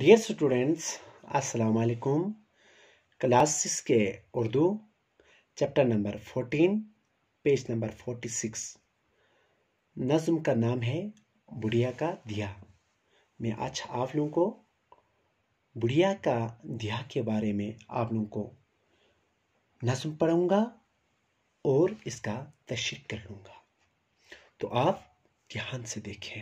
dear students अस्सलाम वालेकुम class six के Urdu chapter number fourteen page number forty six नज़म का नाम है बुढ़िया का दिया मैं आज आप लोगों को बुढ़िया का दिया के बारे में आप लोगों को नज़म पढ़ूँगा और इसका तशर कर लूँगा तो आप ध्यान से देखें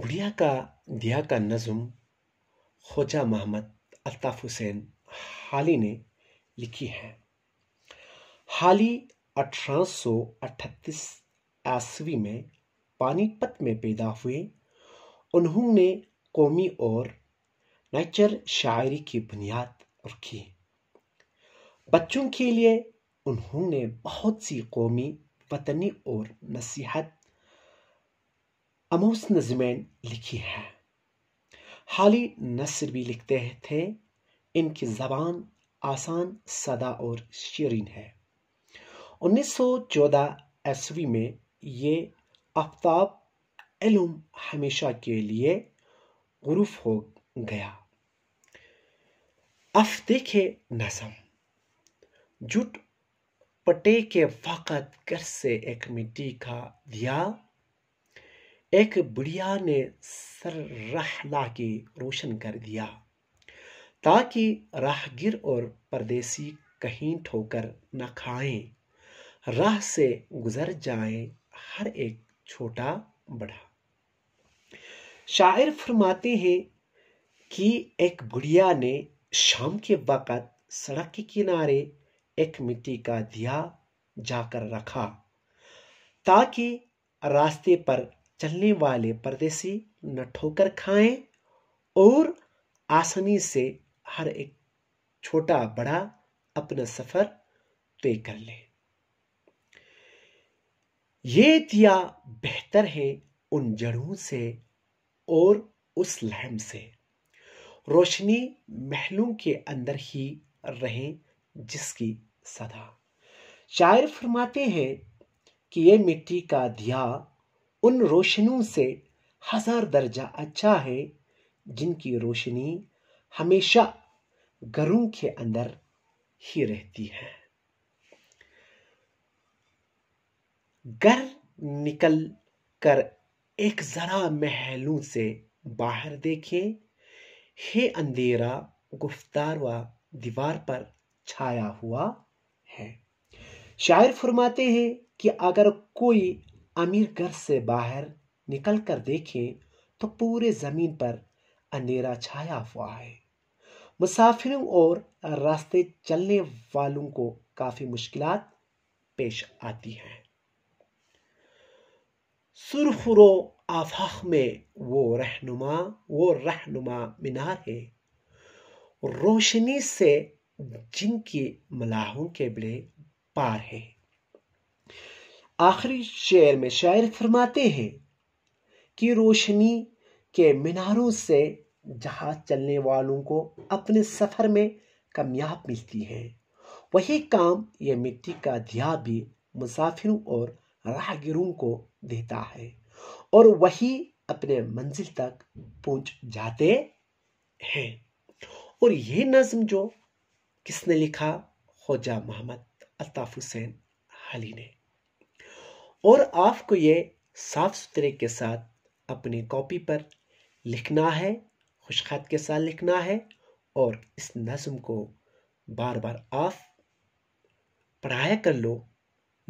गुड़िया का दिया का नज़म खोजा मोहम्मद अल्ताफ़ हुसैन हाली ने लिखी है हाली अठारह सौ अठतीस आसवी में पानीपत में पैदा हुए उन्होंने कौमी और नेचर शायरी की बुनियाद रखी बच्चों के लिए उन्होंने बहुत सी कौमी वतनी और नसीहत अमोस नजमैन लिखी है हाली नसर भी लिखते थे इनकी जबान आसान सदा और शरीन है 1914 ईस्वी में ये आफ्ताब एलुम हमेशा के लिए गुरुफ हो गया अफ देखे नजम जुट पटे के वक़्त घर से एक मिट्टी का दिया एक बुढ़िया ने सर्राहला की रोशन कर दिया ताकि राहगिर और परदेसी कहीं ठोकर न खाएं राह से गुजर जाए हर एक छोटा बड़ा शायर फरमाते हैं कि एक बुढ़िया ने शाम के वक़्त सड़क के किनारे एक मिट्टी का दिया जाकर रखा ताकि रास्ते पर चलने वाले परदेसी न ठोकर खाएं और आसानी से हर एक छोटा बड़ा अपना सफर तय कर ले ये दिया बेहतर है उन जड़ों से और उस लहम से रोशनी महलों के अंदर ही रहे जिसकी सदा शायर फरमाते हैं कि ये मिट्टी का दिया उन रोशनियों से हजार दर्जा अच्छा है जिनकी रोशनी हमेशा घरों के अंदर ही रहती है घर निकल कर एक जरा महलों से बाहर देखें हे अंधेरा गुफ्तार व दीवार पर छाया हुआ है शायर फरमाते हैं कि अगर कोई अमीर घर से बाहर निकल कर देखें तो पूरे ज़मीन पर अंधेरा छाया हुआ है मुसाफिरों और रास्ते चलने वालों को काफ़ी मुश्किल पेश आती हैं सुरखुरो आफाक में वो रहनुमा वो रहनुमा मीनार है रोशनी से जिनकी मलाहों के बड़े पार है आखिरी शेर में शायर फरमाते हैं कि रोशनी के मीनारों से जहाज चलने वालों को अपने सफ़र में कामयाब मिलती है वही काम यह मिट्टी का दिया भी मुसाफिरों और राहगीरों को देता है और वही अपने मंजिल तक पहुंच जाते हैं और ये नज़म जो किसने लिखा खोजा मोहम्मद अल्ताफ़ हुसैन हाली ने और आपको ये साफ सुथरे के साथ अपनी कॉपी पर लिखना है खुश खत के साथ लिखना है और इस नज़म को बार बार आप पढ़ाया कर लो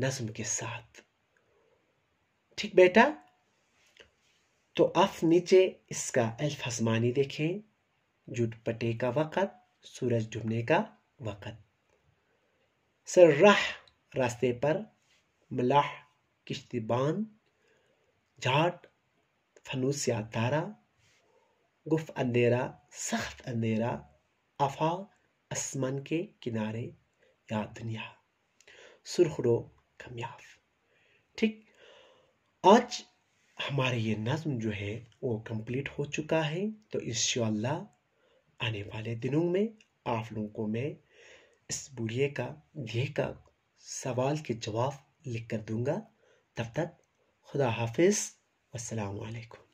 नज़म के साथ ठीक बेटा तो आप नीचे इसका अल्फ़ज़मानी देखें जुट पटे का वक़्त सूरज डूबने का वक़्त राह रास्ते पर मलाह किश्तीबान जाट फनूस तारा गुफ अंधेरा सख्त अंधेरा अफा आसमान के किनारे या दुनिया सुरखरो कमयाब ठीक आज हमारे ये नज़म जो है वो कंप्लीट हो चुका है तो इन आने वाले दिनों में आप लोगों को मैं इस बुढ़िया का ध्येय का सवाल के जवाब लिख कर दूंगा تفتت خدا حافظ والسلام عليكم